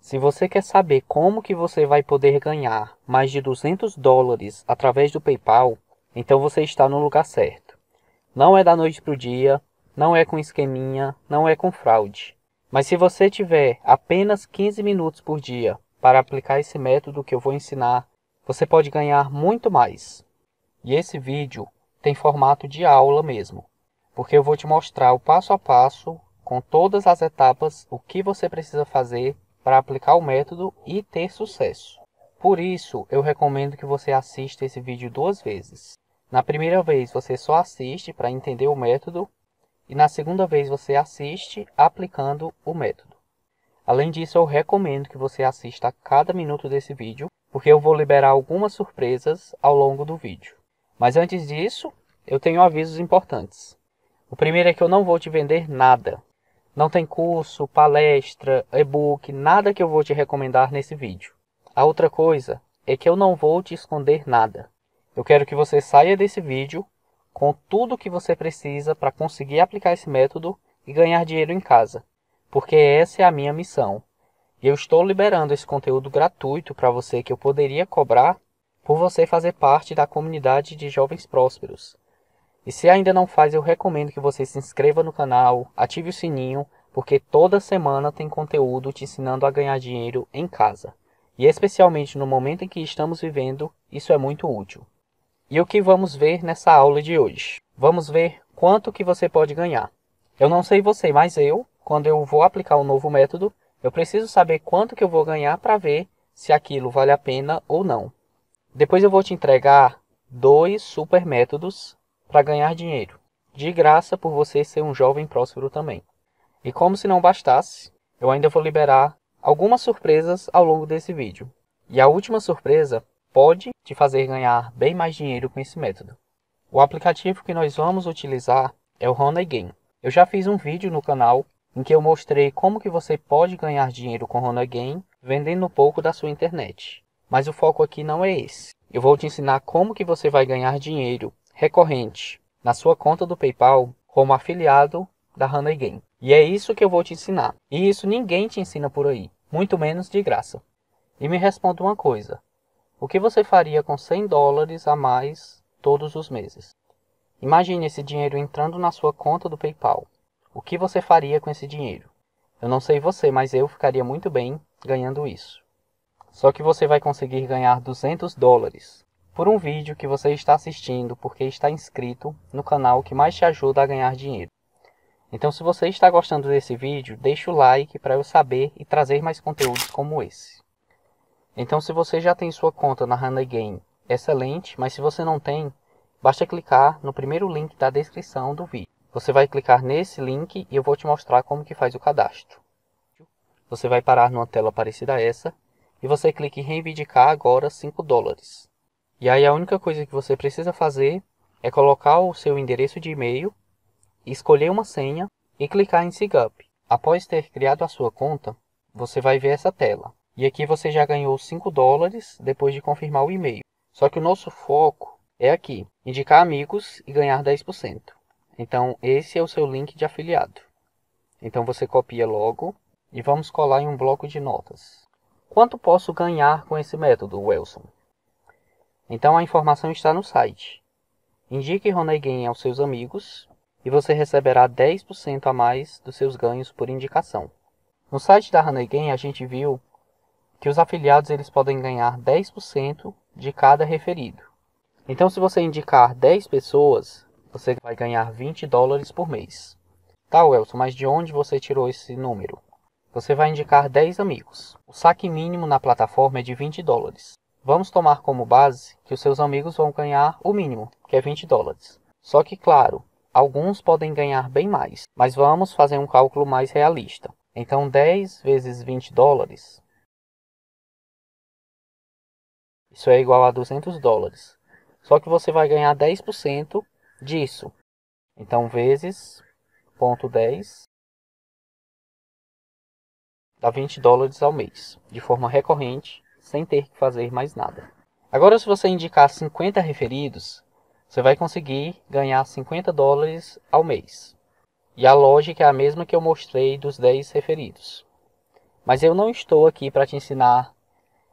Se você quer saber como que você vai poder ganhar mais de 200 dólares através do PayPal, então você está no lugar certo. Não é da noite para o dia, não é com esqueminha, não é com fraude. Mas se você tiver apenas 15 minutos por dia para aplicar esse método que eu vou ensinar, você pode ganhar muito mais. E esse vídeo tem formato de aula mesmo, porque eu vou te mostrar o passo a passo, com todas as etapas, o que você precisa fazer para aplicar o método e ter sucesso. Por isso, eu recomendo que você assista esse vídeo duas vezes. Na primeira vez, você só assiste para entender o método e na segunda vez você assiste aplicando o método. Além disso, eu recomendo que você assista a cada minuto desse vídeo, porque eu vou liberar algumas surpresas ao longo do vídeo. Mas antes disso, eu tenho avisos importantes. O primeiro é que eu não vou te vender nada, não tem curso, palestra, e-book, nada que eu vou te recomendar nesse vídeo. A outra coisa é que eu não vou te esconder nada. Eu quero que você saia desse vídeo com tudo o que você precisa para conseguir aplicar esse método e ganhar dinheiro em casa, porque essa é a minha missão. E eu estou liberando esse conteúdo gratuito para você que eu poderia cobrar por você fazer parte da comunidade de jovens prósperos. E se ainda não faz, eu recomendo que você se inscreva no canal, ative o sininho, porque toda semana tem conteúdo te ensinando a ganhar dinheiro em casa. E especialmente no momento em que estamos vivendo, isso é muito útil. E o que vamos ver nessa aula de hoje? Vamos ver quanto que você pode ganhar. Eu não sei você, mas eu, quando eu vou aplicar um novo método, eu preciso saber quanto que eu vou ganhar para ver se aquilo vale a pena ou não. Depois eu vou te entregar dois super métodos para ganhar dinheiro, de graça por você ser um jovem próspero também. E como se não bastasse, eu ainda vou liberar algumas surpresas ao longo desse vídeo. E a última surpresa pode te fazer ganhar bem mais dinheiro com esse método. O aplicativo que nós vamos utilizar é o Honey Game. Eu já fiz um vídeo no canal em que eu mostrei como que você pode ganhar dinheiro com Honey Game vendendo um pouco da sua internet. Mas o foco aqui não é esse. Eu vou te ensinar como que você vai ganhar dinheiro recorrente na sua conta do PayPal como afiliado da Hana Game. E é isso que eu vou te ensinar. E isso ninguém te ensina por aí, muito menos de graça. E me responda uma coisa: o que você faria com 100 dólares a mais todos os meses? Imagine esse dinheiro entrando na sua conta do PayPal. O que você faria com esse dinheiro? Eu não sei você, mas eu ficaria muito bem ganhando isso. Só que você vai conseguir ganhar 200 dólares por um vídeo que você está assistindo porque está inscrito no canal que mais te ajuda a ganhar dinheiro. Então, se você está gostando desse vídeo, deixa o like para eu saber e trazer mais conteúdos como esse. Então, se você já tem sua conta na Hana Game, excelente, mas se você não tem, basta clicar no primeiro link da descrição do vídeo. Você vai clicar nesse link e eu vou te mostrar como que faz o cadastro. Você vai parar numa tela parecida a essa e você clica em reivindicar agora 5 dólares. E aí a única coisa que você precisa fazer é colocar o seu endereço de e-mail, escolher uma senha e clicar em sigup. Up. Após ter criado a sua conta, você vai ver essa tela. E aqui você já ganhou 5 dólares depois de confirmar o e-mail. Só que o nosso foco é aqui, indicar amigos e ganhar 10%. Então esse é o seu link de afiliado. Então você copia logo e vamos colar em um bloco de notas. Quanto posso ganhar com esse método, Wilson? Então a informação está no site. Indique Roneigen aos seus amigos e você receberá 10% a mais dos seus ganhos por indicação. No site da Roneigen a gente viu que os afiliados eles podem ganhar 10% de cada referido. Então se você indicar 10 pessoas, você vai ganhar 20 dólares por mês. Tá, Welson, mas de onde você tirou esse número? Você vai indicar 10 amigos. O saque mínimo na plataforma é de 20 dólares. Vamos tomar como base que os seus amigos vão ganhar o mínimo, que é 20 dólares. Só que, claro, alguns podem ganhar bem mais, mas vamos fazer um cálculo mais realista. Então, 10 vezes 20 dólares. Isso é igual a 200 dólares. Só que você vai ganhar 10% disso. Então, vezes 0,10 dá 20 dólares ao mês, de forma recorrente sem ter que fazer mais nada. Agora, se você indicar 50 referidos, você vai conseguir ganhar 50 dólares ao mês. E a lógica é a mesma que eu mostrei dos 10 referidos. Mas eu não estou aqui para te ensinar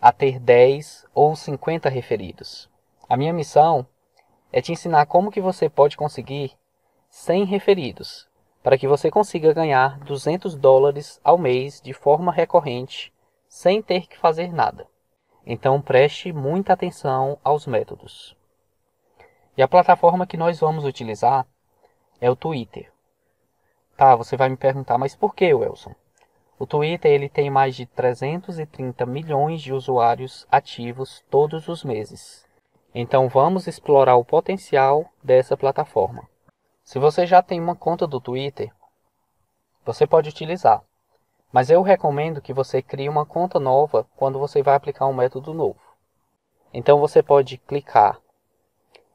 a ter 10 ou 50 referidos. A minha missão é te ensinar como que você pode conseguir 100 referidos, para que você consiga ganhar 200 dólares ao mês de forma recorrente, sem ter que fazer nada. Então preste muita atenção aos métodos. E a plataforma que nós vamos utilizar é o Twitter. Tá, você vai me perguntar, mas por que, Wilson? O Twitter ele tem mais de 330 milhões de usuários ativos todos os meses. Então vamos explorar o potencial dessa plataforma. Se você já tem uma conta do Twitter, você pode utilizar. Mas eu recomendo que você crie uma conta nova quando você vai aplicar um método novo. Então você pode clicar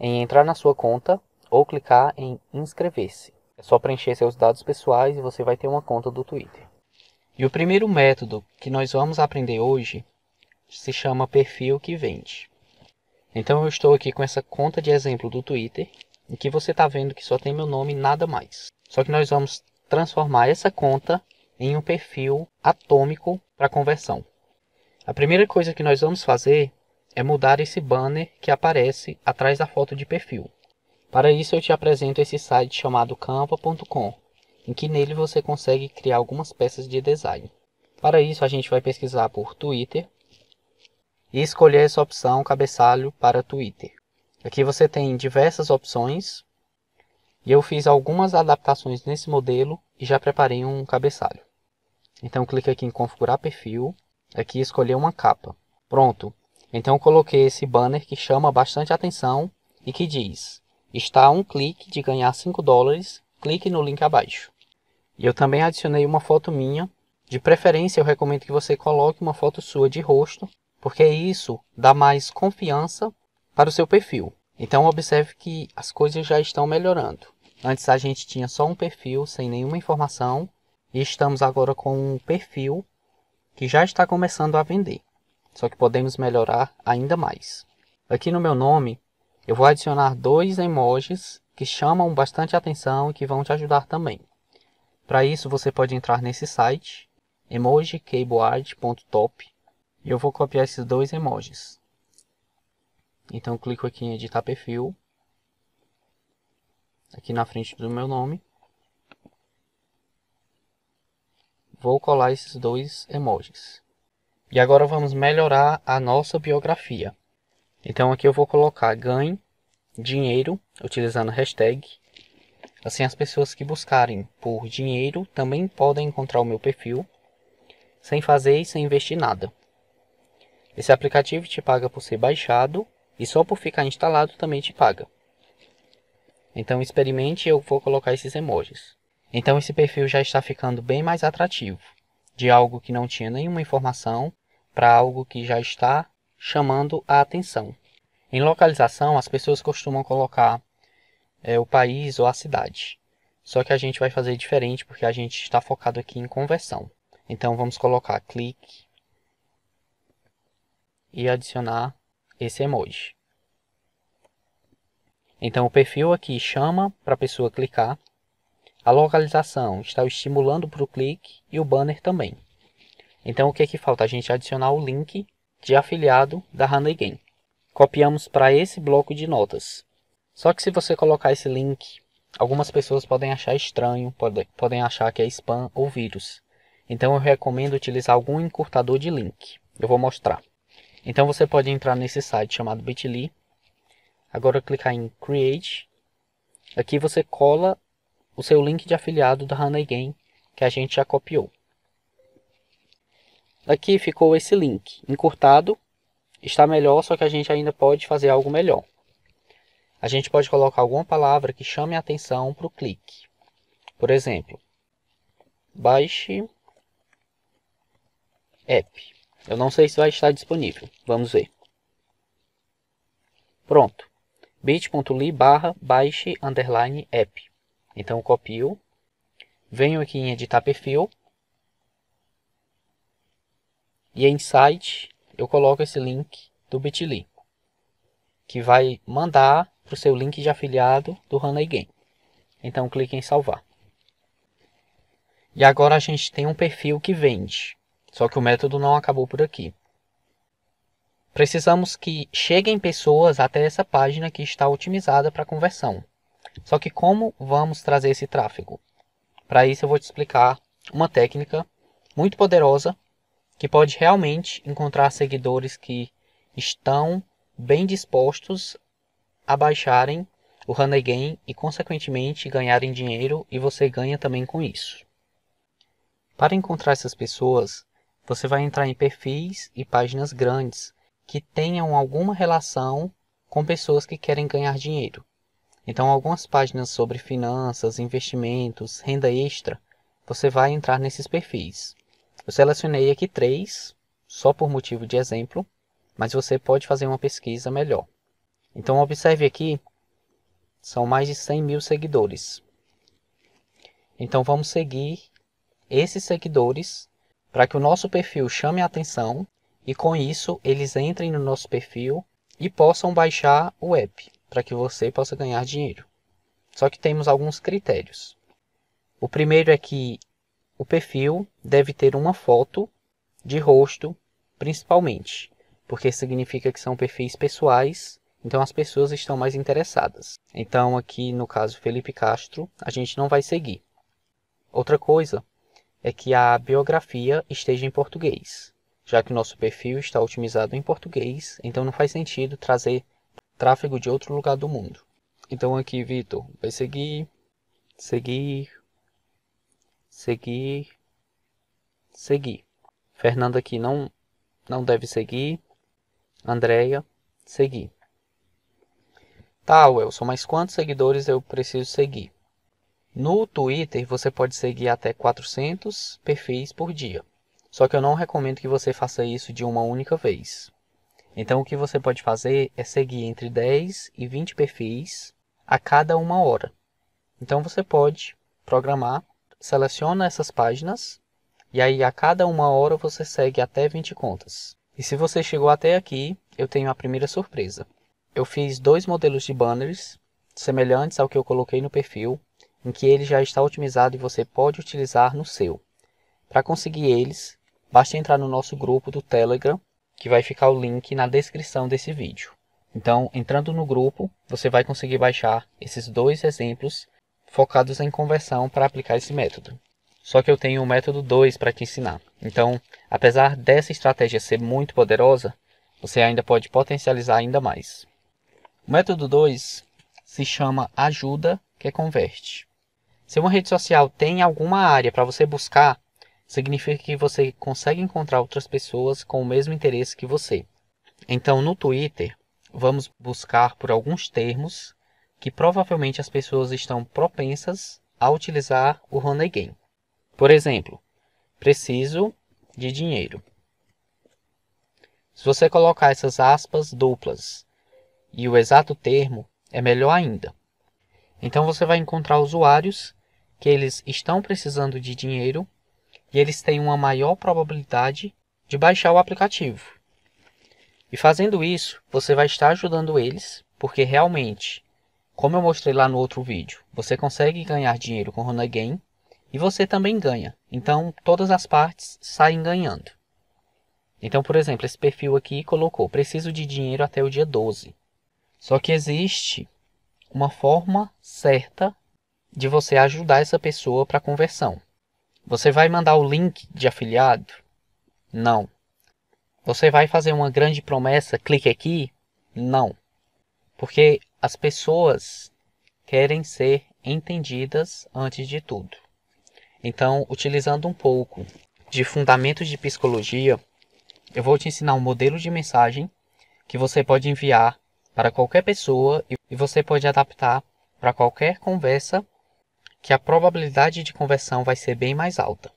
em entrar na sua conta ou clicar em inscrever-se. É só preencher seus dados pessoais e você vai ter uma conta do Twitter. E o primeiro método que nós vamos aprender hoje se chama perfil que vende. Então eu estou aqui com essa conta de exemplo do Twitter, em que você está vendo que só tem meu nome e nada mais. Só que nós vamos transformar essa conta em um perfil atômico para conversão. A primeira coisa que nós vamos fazer é mudar esse banner que aparece atrás da foto de perfil. Para isso eu te apresento esse site chamado canva.com, em que nele você consegue criar algumas peças de design. Para isso a gente vai pesquisar por Twitter e escolher essa opção cabeçalho para Twitter. Aqui você tem diversas opções e eu fiz algumas adaptações nesse modelo já preparei um cabeçalho. Então clique aqui em configurar perfil, aqui escolher uma capa. Pronto. Então coloquei esse banner que chama bastante atenção e que diz: "Está a um clique de ganhar 5 dólares, clique no link abaixo". E eu também adicionei uma foto minha. De preferência, eu recomendo que você coloque uma foto sua de rosto, porque isso dá mais confiança para o seu perfil. Então observe que as coisas já estão melhorando. Antes a gente tinha só um perfil sem nenhuma informação e estamos agora com um perfil que já está começando a vender, só que podemos melhorar ainda mais. Aqui no meu nome, eu vou adicionar dois emojis que chamam bastante atenção e que vão te ajudar também. Para isso, você pode entrar nesse site, emojikeyboard.top, e eu vou copiar esses dois emojis. Então, clico aqui em editar perfil, aqui na frente do meu nome. Vou colar esses dois emojis. E agora vamos melhorar a nossa biografia. Então aqui eu vou colocar ganhe dinheiro utilizando hashtag. Assim as pessoas que buscarem por dinheiro também podem encontrar o meu perfil sem fazer e sem investir nada. Esse aplicativo te paga por ser baixado e só por ficar instalado também te paga. Então experimente e eu vou colocar esses emojis. Então esse perfil já está ficando bem mais atrativo, de algo que não tinha nenhuma informação para algo que já está chamando a atenção. Em localização, as pessoas costumam colocar é, o país ou a cidade. Só que a gente vai fazer diferente porque a gente está focado aqui em conversão. Então vamos colocar clique e adicionar esse emoji. Então o perfil aqui chama para a pessoa clicar, a localização está estimulando para o clique e o banner também. Então o que, é que falta? A gente adicionar o link de afiliado da Honey Game. Copiamos para esse bloco de notas. Só que se você colocar esse link, algumas pessoas podem achar estranho, pode, podem achar que é spam ou vírus. Então eu recomendo utilizar algum encurtador de link. Eu vou mostrar. Então você pode entrar nesse site chamado bit.ly Agora clicar em Create. Aqui você cola o seu link de afiliado da Honey Game que a gente já copiou. Aqui ficou esse link encurtado. Está melhor, só que a gente ainda pode fazer algo melhor. A gente pode colocar alguma palavra que chame a atenção para o clique. Por exemplo, baixe app. Eu não sei se vai estar disponível. Vamos ver. Pronto bit.ly barra baixe underline app. Então copio, venho aqui em editar perfil e em site eu coloco esse link do bit.ly que vai mandar para o seu link de afiliado do Honey Game. Então clique em salvar. E agora a gente tem um perfil que vende, só que o método não acabou por aqui. Precisamos que cheguem pessoas até essa página que está otimizada para conversão. Só que como vamos trazer esse tráfego? Para isso eu vou te explicar uma técnica muito poderosa que pode realmente encontrar seguidores que estão bem dispostos a baixarem o Honey Game e, consequentemente, ganharem dinheiro e você ganha também com isso. Para encontrar essas pessoas, você vai entrar em perfis e páginas grandes que tenham alguma relação com pessoas que querem ganhar dinheiro. Então, algumas páginas sobre finanças, investimentos, renda extra, você vai entrar nesses perfis. Eu selecionei aqui três, só por motivo de exemplo, mas você pode fazer uma pesquisa melhor. Então, observe aqui, são mais de 100 mil seguidores. Então, vamos seguir esses seguidores para que o nosso perfil chame a atenção e com isso eles entrem no nosso perfil e possam baixar o app para que você possa ganhar dinheiro. Só que temos alguns critérios. O primeiro é que o perfil deve ter uma foto de rosto, principalmente, porque significa que são perfis pessoais, então as pessoas estão mais interessadas. Então aqui no caso Felipe Castro, a gente não vai seguir. Outra coisa é que a biografia esteja em português, já que o nosso perfil está otimizado em português, então não faz sentido trazer tráfego de outro lugar do mundo. Então aqui, Vitor, vai seguir, seguir, seguir, seguir. Fernanda aqui não, não deve seguir. Andreia, seguir. Tá, Wilson, mas quantos seguidores eu preciso seguir? No Twitter, você pode seguir até 400 perfis por dia. Só que eu não recomendo que você faça isso de uma única vez. Então o que você pode fazer é seguir entre 10 e 20 perfis a cada uma hora. Então você pode programar, seleciona essas páginas e aí a cada uma hora você segue até 20 contas. E se você chegou até aqui, eu tenho a primeira surpresa. Eu fiz dois modelos de banners semelhantes ao que eu coloquei no perfil, em que ele já está otimizado e você pode utilizar no seu. Para conseguir eles, basta entrar no nosso grupo do Telegram, que vai ficar o link na descrição desse vídeo. Então, entrando no grupo, você vai conseguir baixar esses dois exemplos focados em conversão para aplicar esse método. Só que eu tenho o método 2 para te ensinar. Então, apesar dessa estratégia ser muito poderosa, você ainda pode potencializar ainda mais. O método 2 se chama ajuda que converte. Se uma rede social tem alguma área para você buscar, significa que você consegue encontrar outras pessoas com o mesmo interesse que você. Então, no Twitter, vamos buscar por alguns termos que provavelmente as pessoas estão propensas a utilizar o Honey Game. Por exemplo, preciso de dinheiro. Se você colocar essas aspas duplas e o exato termo, é melhor ainda. Então você vai encontrar usuários que eles estão precisando de dinheiro e eles têm uma maior probabilidade de baixar o aplicativo. E fazendo isso, você vai estar ajudando eles, porque realmente, como eu mostrei lá no outro vídeo, você consegue ganhar dinheiro com Runa Game e você também ganha. Então, todas as partes saem ganhando. Então, por exemplo, esse perfil aqui colocou: preciso de dinheiro até o dia 12. Só que existe uma forma certa de você ajudar essa pessoa para conversão. Você vai mandar o link de afiliado? Não. Você vai fazer uma grande promessa, clique aqui? Não. Porque as pessoas querem ser entendidas antes de tudo. Então, utilizando um pouco de fundamentos de psicologia, eu vou te ensinar um modelo de mensagem que você pode enviar para qualquer pessoa e você pode adaptar para qualquer conversa que a probabilidade de conversão vai ser bem mais alta.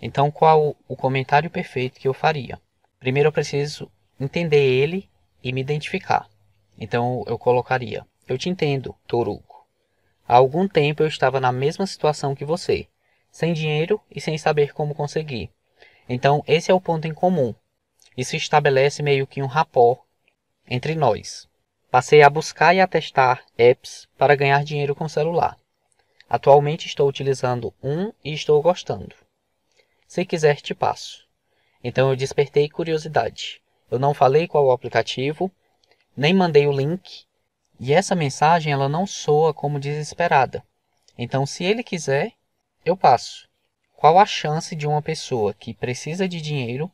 Então, qual o comentário perfeito que eu faria? Primeiro, eu preciso entender ele e me identificar. Então, eu colocaria: Eu te entendo, Toruco. Há algum tempo eu estava na mesma situação que você, sem dinheiro e sem saber como conseguir. Então, esse é o ponto em comum. Isso estabelece meio que um rapó entre nós. Passei a buscar e a testar apps para ganhar dinheiro com celular. Atualmente estou utilizando um e estou gostando. Se quiser, te passo. Então eu despertei curiosidade. Eu não falei qual o aplicativo, nem mandei o link, e essa mensagem ela não soa como desesperada. Então, se ele quiser, eu passo. Qual a chance de uma pessoa que precisa de dinheiro,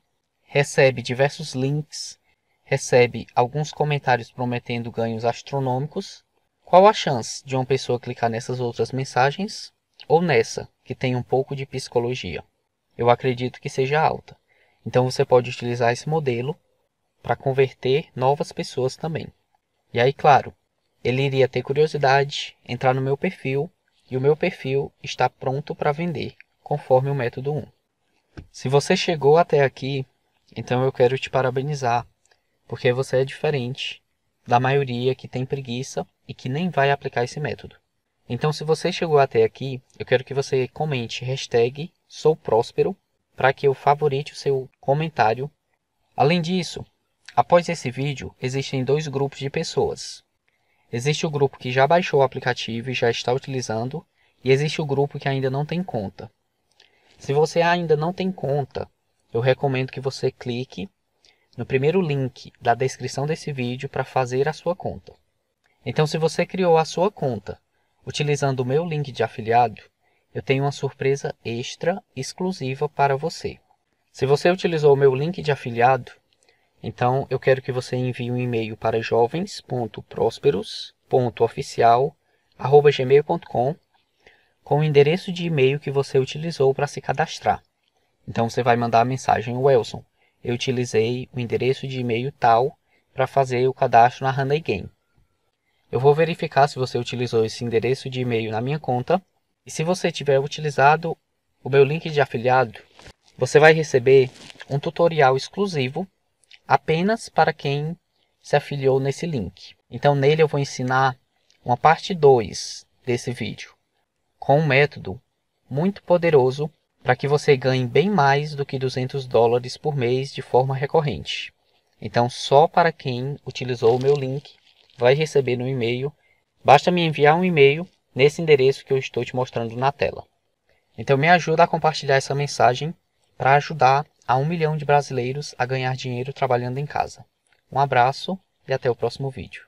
recebe diversos links, recebe alguns comentários prometendo ganhos astronômicos qual a chance de uma pessoa clicar nessas outras mensagens ou nessa, que tem um pouco de psicologia? Eu acredito que seja alta. Então você pode utilizar esse modelo para converter novas pessoas também. E aí, claro, ele iria ter curiosidade, entrar no meu perfil e o meu perfil está pronto para vender, conforme o método 1. Se você chegou até aqui, então eu quero te parabenizar, porque você é diferente da maioria que tem preguiça e que nem vai aplicar esse método. Então, se você chegou até aqui, eu quero que você comente hashtag souPróspero para que eu favorite o seu comentário. Além disso, após esse vídeo, existem dois grupos de pessoas. Existe o grupo que já baixou o aplicativo e já está utilizando, e existe o grupo que ainda não tem conta. Se você ainda não tem conta, eu recomendo que você clique no primeiro link da descrição desse vídeo para fazer a sua conta. Então, se você criou a sua conta utilizando o meu link de afiliado, eu tenho uma surpresa extra exclusiva para você. Se você utilizou o meu link de afiliado, então eu quero que você envie um e-mail para jovens.prosperos.oficial@gmail.com com o endereço de e-mail que você utilizou para se cadastrar. Então você vai mandar a mensagem Wilson, Eu utilizei o endereço de e-mail tal para fazer o cadastro na Honey Game. Eu vou verificar se você utilizou esse endereço de e-mail na minha conta. E se você tiver utilizado o meu link de afiliado, você vai receber um tutorial exclusivo apenas para quem se afiliou nesse link. Então nele eu vou ensinar uma parte 2 desse vídeo com um método muito poderoso para que você ganhe bem mais do que 200 dólares por mês de forma recorrente. Então só para quem utilizou o meu link vai receber no e-mail. Basta me enviar um e-mail nesse endereço que eu estou te mostrando na tela. Então me ajuda a compartilhar essa mensagem para ajudar a um milhão de brasileiros a ganhar dinheiro trabalhando em casa. Um abraço e até o próximo vídeo.